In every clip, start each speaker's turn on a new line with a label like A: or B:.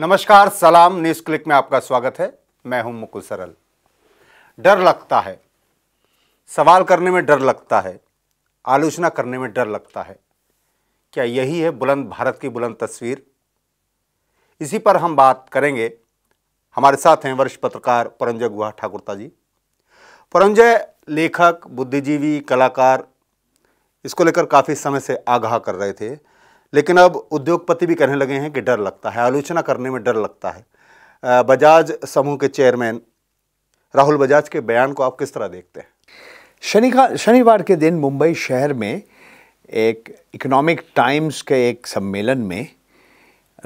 A: नमस्कार सलाम news click में आपका स्वागत है मैं हूं मुकुल सरल डर लगता है सवाल करने में डर लगता है आलोचना करने में डर लगता है क्या यही है बुलंद भारत की बुलंद तस्वीर इसी पर हम बात करेंगे हमारे साथ हैं वरिष्ठ पत्रकार परंजय गुहा ठाकुरता जी परंजय लेखक बुद्धिजीवी कलाकार इसको लेकर काफ़ी समय से आगाह कर रहे थे लेकिन अब उद्योगपति भी कहने लगे हैं कि डर लगता है आलोचना करने में डर लगता है बजाज समूह के चेयरमैन
B: राहुल बजाज के बयान
A: को आप किस तरह देखते हैं
B: शनि शनिवार के दिन मुंबई शहर में एक इकोनॉमिक टाइम्स के एक सम्मेलन में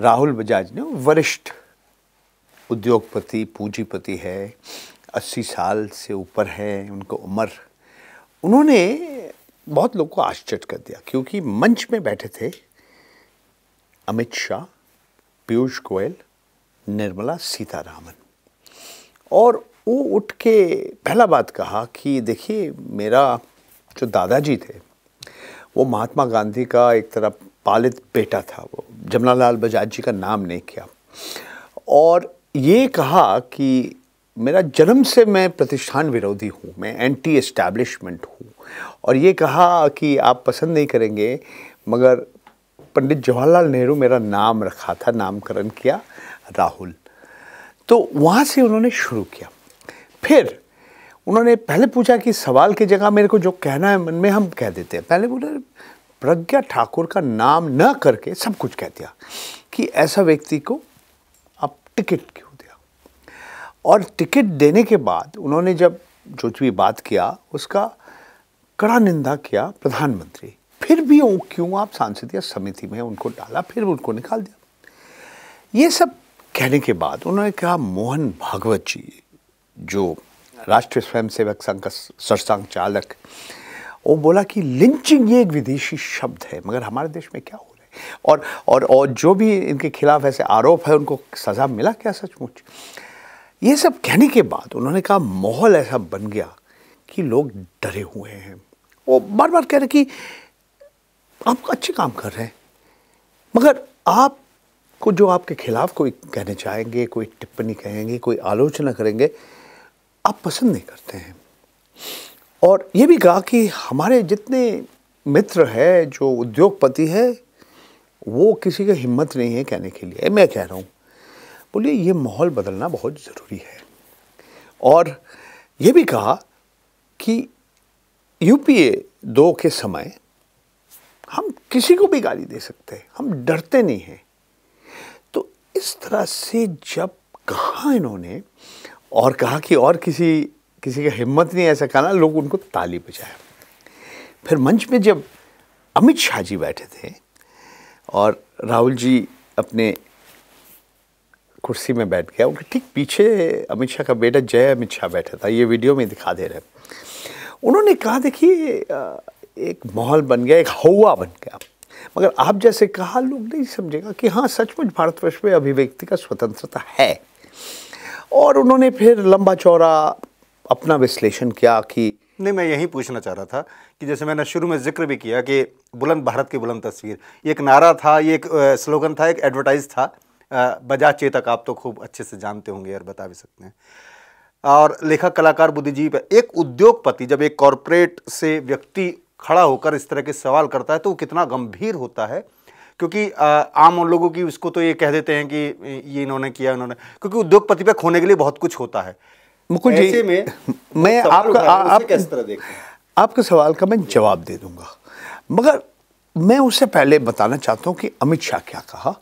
B: राहुल बजाज ने वरिष्ठ उद्योगपति पूंजीपति है अस्सी साल से ऊपर है उनको उम्र उन्होंने बहुत लोग को आश्चर्य कर दिया क्योंकि मंच में बैठे थे अमित शाह पीयूष गोयल निर्मला सीतारामन और वो उठ के पहला बात कहा कि देखिए मेरा जो दादाजी थे वो महात्मा गांधी का एक तरह पालित बेटा था वो जमनालाल बजाज जी का नाम नहीं किया और ये कहा कि मेरा जन्म से मैं प्रतिष्ठान विरोधी हूँ मैं एंटी एस्टैब्लिशमेंट हूँ और ये कहा कि आप पसंद नहीं करेंगे मगर पंडित जवाहरलाल नेहरू मेरा नाम रखा था नामकरण किया राहुल तो वहाँ से उन्होंने शुरू किया फिर उन्होंने पहले पूछा कि सवाल की जगह मेरे को जो कहना है मन में हम कह देते हैं पहले बोले प्रज्ञा ठाकुर का नाम न करके सब कुछ कह दिया कि ऐसा व्यक्ति को आप टिकट क्यों दिया और टिकट देने के बाद उन्होंने जब जो भी बात किया उसका कड़ा निंदा किया प्रधानमंत्री फिर भी वो क्यों आप सांसदीय समिति में उनको डाला फिर उनको निकाल दिया ये सब कहने के बाद उन्होंने कहा मोहन भागवत जी जो राष्ट्रीय स्वयंसेवक संघ का सरसंघ चालक वो बोला कि लिंचिंग ये एक विदेशी शब्द है मगर हमारे देश में क्या हो रहा है और और और जो भी इनके खिलाफ ऐसे आरोप है उनको सज़ा मिला क्या सचमुच ये सब कहने के बाद उन्होंने कहा माहौल ऐसा बन गया कि लोग डरे हुए हैं वो बार बार कह रहे कि आप अच्छे काम कर रहे हैं मगर आपको जो आपके खिलाफ कोई कहने चाहेंगे कोई टिप्पणी कहेंगे कोई आलोचना करेंगे आप पसंद नहीं करते हैं और ये भी कहा कि हमारे जितने मित्र हैं जो उद्योगपति है वो किसी का हिम्मत नहीं है कहने के लिए मैं कह रहा हूँ बोलिए ये माहौल बदलना बहुत ज़रूरी है और ये भी कहा कि यूपीए दो के समय हम किसी को भी गाली दे सकते हैं हम डरते नहीं हैं तो इस तरह से जब कहा इन्होंने और कहा कि और किसी किसी का हिम्मत नहीं ऐसा कहना लोग उनको ताली बजाया फिर मंच में जब अमित शाह जी बैठे थे और राहुल जी अपने कुर्सी में बैठ गया उनके ठीक पीछे अमित शाह का बेटा जय अमित शाह बैठा था ये वीडियो में दिखा दे रहे उन्होंने कहा देखिए एक माहौल बन गया एक हवा बन गया मगर आप जैसे कहा लोग नहीं समझेगा कि हाँ सचमुच भारतवर्ष में अभिव्यक्ति का स्वतंत्रता है और उन्होंने फिर लंबा चौड़ा अपना विश्लेषण किया कि
A: नहीं मैं यही पूछना चाह रहा था कि जैसे मैंने शुरू में जिक्र भी किया कि बुलंद भारत की बुलंद तस्वीर ये एक नारा था ये एक स्लोगन था एक एडवर्टाइज था बजा चेतक आप तो खूब अच्छे से जानते होंगे और बता भी सकते हैं और लेखक कलाकार बुद्धिजीवी एक उद्योगपति जब एक कॉरपोरेट से व्यक्ति खड़ा होकर इस तरह के सवाल करता है तो वो कितना गंभीर होता है क्योंकि आम उन लोगों की उसको तो ये कह देते हैं कि ये इन्होंने किया उन्होंने क्योंकि उद्योगपति पे खोने के लिए बहुत कुछ होता है
B: मुकुल जी में मैं आपका आप आप, किस तरह देखें आपके सवाल का मैं जवाब दे दूंगा मगर मैं उससे पहले बताना चाहता हूँ कि अमित शाह क्या कहा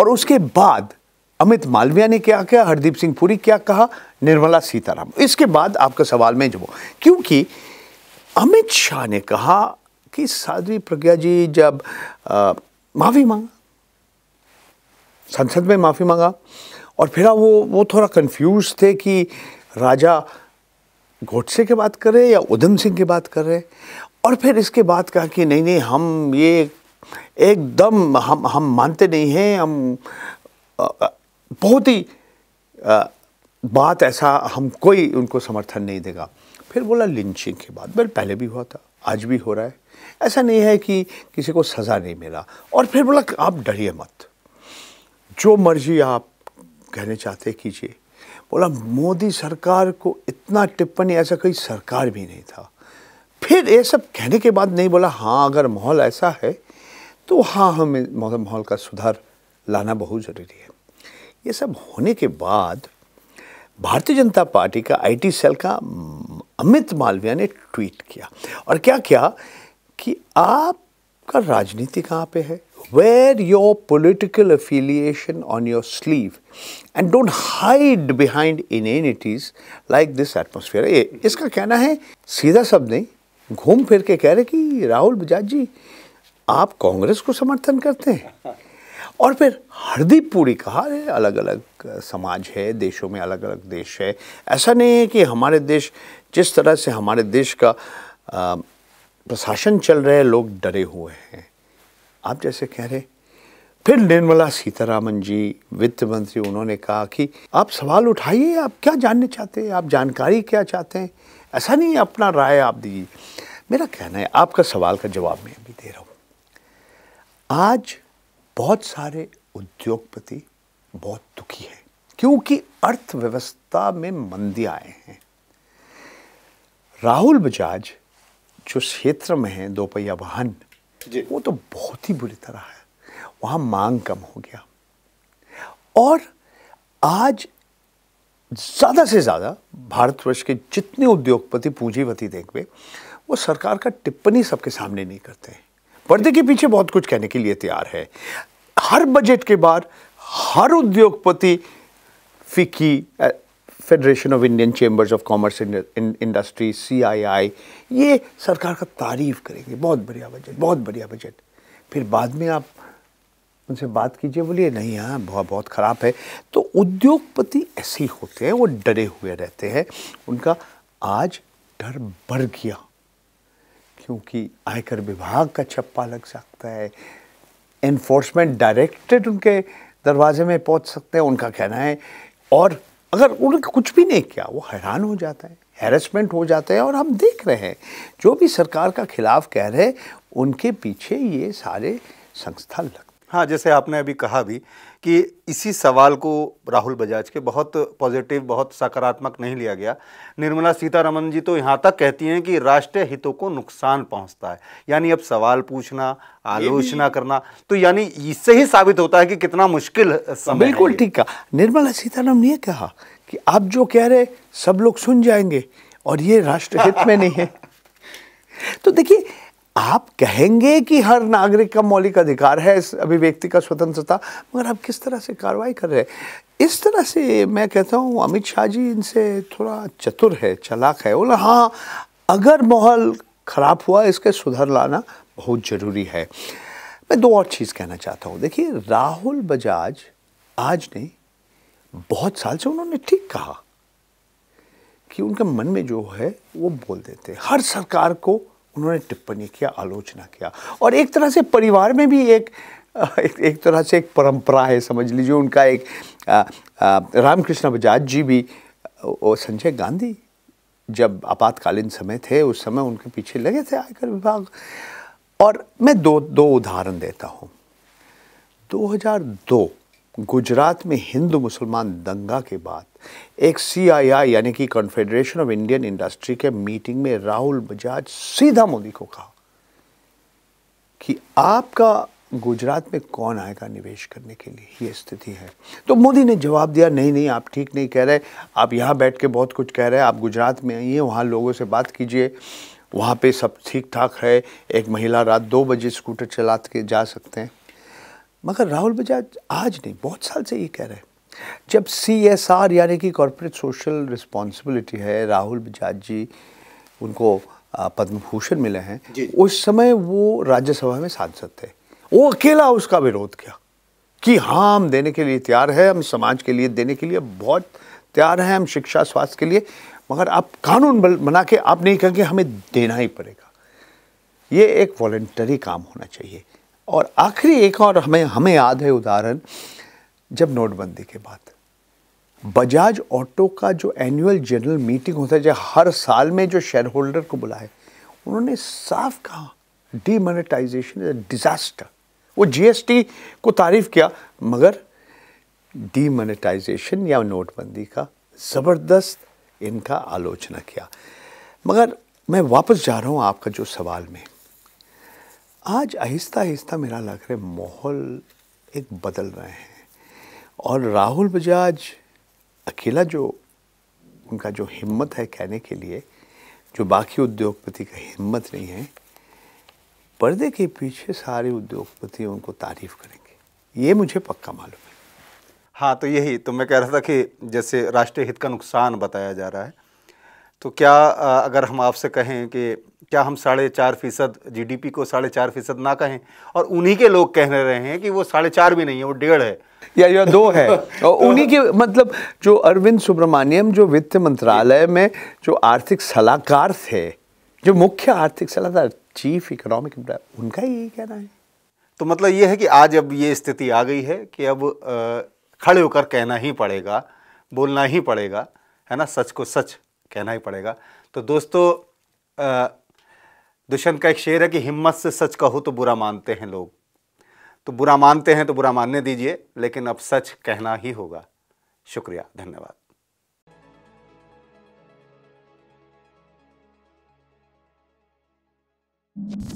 B: और उसके बाद अमित मालविया ने क्या कहा हरदीप सिंह पुरी क्या कहा निर्मला सीतारामन इसके बाद आपका सवाल मैं जब क्योंकि अमित शाह ने कहा कि साध्वी प्रज्ञा जी जब माफ़ी मांगा संसद में माफ़ी मांगा और फिर वो वो थोड़ा कंफ्यूज थे कि राजा घोटसे की बात कर रहे हैं या उधम सिंह की बात कर रहे और फिर इसके बाद कहा कि नहीं नहीं हम ये एकदम हम हम मानते नहीं हैं हम बहुत ही बात ऐसा हम कोई उनको समर्थन नहीं देगा फिर बोला लिंचिंग के बाद बल पहले भी हुआ था आज भी हो रहा है ऐसा नहीं है कि किसी को सज़ा नहीं मिला और फिर बोला आप डरिए मत जो मर्जी आप कहने चाहते कीजिए बोला मोदी सरकार को इतना टिप्पणी ऐसा कोई सरकार भी नहीं था फिर ये सब कहने के बाद नहीं बोला हाँ अगर माहौल ऐसा है तो हाँ हमें माहौल का सुधार लाना बहुत ज़रूरी है ये सब होने के बाद भारतीय जनता पार्टी का आईटी सेल का अमित मालविया ने ट्वीट किया और क्या किया कि आपका राजनीति कहाँ पे है wear on your sleeve and don't hide behind in an it is like this atmosphere ये इसका कहना है सीधा शब्द नहीं घूम फिर के कह रहे कि राहुल बजाज जी आप कांग्रेस को समर्थन करते हैं और फिर हरदीप पुरी कहा अलग अलग समाज है देशों में अलग अलग देश है ऐसा नहीं है कि हमारे देश जिस तरह से हमारे देश का प्रशासन चल रहे लोग डरे हुए हैं आप जैसे कह रहे फिर निर्मला सीतारामन जी वित्त मंत्री उन्होंने कहा कि आप सवाल उठाइए आप क्या जानने चाहते हैं आप जानकारी क्या चाहते हैं ऐसा नहीं अपना राय आप दीजिए मेरा कहना है आपका सवाल का जवाब मैं अभी दे रहा हूँ आज बहुत सारे उद्योगपति बहुत दुखी है क्योंकि अर्थव्यवस्था में मंदी आए हैं राहुल बजाज जो क्षेत्र में है दोपहिया वाहन वो तो बहुत ही बुरी तरह है वहां मांग कम हो गया और आज ज़्यादा से ज़्यादा भारतवर्ष के जितने उद्योगपति पूंजीपति पे वो सरकार का टिप्पणी सबके सामने नहीं करते पर्दे के पीछे बहुत कुछ कहने के लिए तैयार है हर बजट के बाद हर उद्योगपति FICCI federation of Indian chambers of commerce industry CII ये सरकार का तारीफ करेंगे बहुत बढ़िया बजट बहुत बढ़िया बजट फिर बाद में आप उनसे बात कीजिए बोलिए नहीं हाँ बहुत बहुत ख़राब है तो उद्योगपति ऐसे ही होते हैं वो डरे हुए रहते हैं उनका आज डर बढ़ गया क्योंकि आयकर विभाग का छप्पा लग सकता है एनफोर्समेंट डायरेक्टेड उनके दरवाजे में पहुंच सकते हैं उनका कहना है और अगर उन्होंने कुछ भी नहीं किया वो हैरान हो जाता है हेरसमेंट हो जाते हैं और हम देख रहे हैं जो भी सरकार का खिलाफ कह रहे हैं उनके पीछे ये सारे संस्था लग
A: हाँ जैसे आपने अभी कहा भी कि इसी सवाल को राहुल बजाज के बहुत पॉजिटिव बहुत सकारात्मक नहीं लिया गया निर्मला सीतारमन जी तो यहाँ तक कहती हैं कि राष्ट्रीय हितों को नुकसान पहुँचता है यानी अब सवाल पूछना आलोचना करना तो यानी इससे ही साबित होता है कि कितना मुश्किल समय बिल्कुल
B: ठीक कहा निर्मला सीतारमन ने कहा कि आप जो कह रहे सब लोग सुन जाएंगे और ये राष्ट्रहित में नहीं है तो देखिए आप कहेंगे कि हर नागरिक का मौलिक अधिकार है इस अभिव्यक्ति का स्वतंत्रता मगर आप किस तरह से कार्रवाई कर रहे हैं इस तरह से मैं कहता हूँ अमित शाह जी इनसे थोड़ा चतुर है चलाक है बोला हाँ अगर माहौल ख़राब हुआ इसके सुधर लाना बहुत ज़रूरी है मैं दो और चीज़ कहना चाहता हूँ देखिए राहुल बजाज आज ने बहुत साल से उन्होंने ठीक कहा कि उनके मन में जो है वो बोल देते हर सरकार को उन्होंने टिप्पणी किया आलोचना किया और एक तरह से परिवार में भी एक एक, एक तरह से एक परंपरा है समझ लीजिए उनका एक रामकृष्ण बजाज जी भी और संजय गांधी जब आपातकालीन समय थे उस समय उनके पीछे लगे थे आयकर विभाग और मैं दो दो उदाहरण देता हूँ 2002 गुजरात में हिंदू मुसलमान दंगा के बाद एक सीआईआई यानी कि कॉन्फेडरेशन ऑफ इंडियन इंडस्ट्री के मीटिंग में राहुल बजाज सीधा मोदी को कहा कि आपका गुजरात में कौन आएगा निवेश करने के लिए ये स्थिति है तो मोदी ने जवाब दिया नहीं नहीं आप ठीक नहीं कह रहे आप यहाँ बैठ के बहुत कुछ कह रहे हैं आप गुजरात में आइए वहाँ लोगों से बात कीजिए वहाँ पे सब ठीक ठाक है एक महिला रात दो बजे स्कूटर चला के जा सकते हैं मगर राहुल बजाज आज नहीं बहुत साल से ये कह रहे हैं जब सी एस आर यानी कि कॉरपोरेट सोशल रिस्पॉन्सिबिलिटी है राहुल बजाज जी उनको पद्म भूषण मिले हैं उस समय वो राज्यसभा में सांसद थे वो अकेला उसका विरोध किया कि हाँ हम देने के लिए तैयार है हम समाज के लिए देने के लिए बहुत तैयार हैं हम शिक्षा स्वास्थ्य के लिए मगर आप कानून बना के आप नहीं कहेंगे हमें देना ही पड़ेगा ये एक वॉल्टरी काम होना चाहिए और आखिरी एक और हमें हमें याद है उदाहरण जब नोटबंदी के बाद बजाज ऑटो का जो एनुअल जनरल मीटिंग होता है जो हर साल में जो शेयर होल्डर को बुलाए उन्होंने साफ कहा डीमोनेटाइजेशन इज अ डिज़ास्टर वो जीएसटी को तारीफ किया मगर डीमोनेटाइजेशन या नोटबंदी का ज़बरदस्त इनका आलोचना किया मगर मैं वापस जा रहा हूँ आपका जो सवाल में आज आहिस्ता आहिस्ता मेरा लग रहा है माहौल एक बदल रहे हैं और राहुल बजाज अकेला जो उनका जो हिम्मत है कहने के लिए जो बाकी उद्योगपति का हिम्मत नहीं है पर्दे के पीछे सारे उद्योगपति उनको तारीफ करेंगे ये मुझे पक्का मालूम है
A: हाँ तो यही तो मैं कह रहा था कि जैसे राष्ट्रीय हित का नुकसान बताया जा रहा है तो क्या अगर हम आपसे कहें कि क्या हम साढ़े चार फीसद जी को साढ़े चार फीसद ना कहें और उन्हीं के लोग कह रहे हैं कि वो साढ़े चार भी नहीं है वो डेढ़ है
B: या या दो है उन्हीं के मतलब जो अरविंद सुब्रमण्यम जो वित्त मंत्रालय में जो आर्थिक सलाहकार थे जो मुख्य आर्थिक सलाहकार चीफ इकोनॉमिक उनका यही कहना है तो मतलब ये है कि आज अब ये स्थिति आ गई है कि
A: अब खड़े होकर कहना ही पड़ेगा बोलना ही पड़ेगा है ना सच को सच कहना ही पड़ेगा तो दोस्तों दुष्यंत का एक शेर है कि हिम्मत से सच कहो तो बुरा मानते हैं लोग तो बुरा मानते हैं तो बुरा मानने दीजिए लेकिन अब सच कहना ही होगा शुक्रिया धन्यवाद Thank you.